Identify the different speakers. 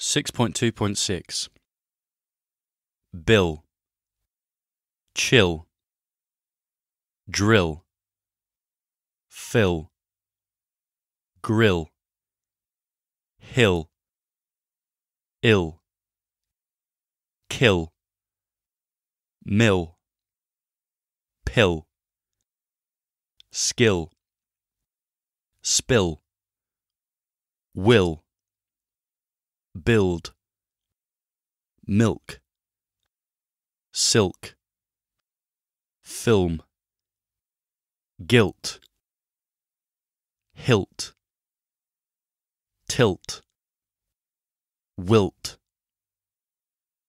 Speaker 1: 6.2.6 Bill
Speaker 2: Chill Drill Fill Grill Hill Ill Kill Mill Pill Skill Spill Will build, milk, silk, film, guilt, hilt, tilt,
Speaker 3: wilt.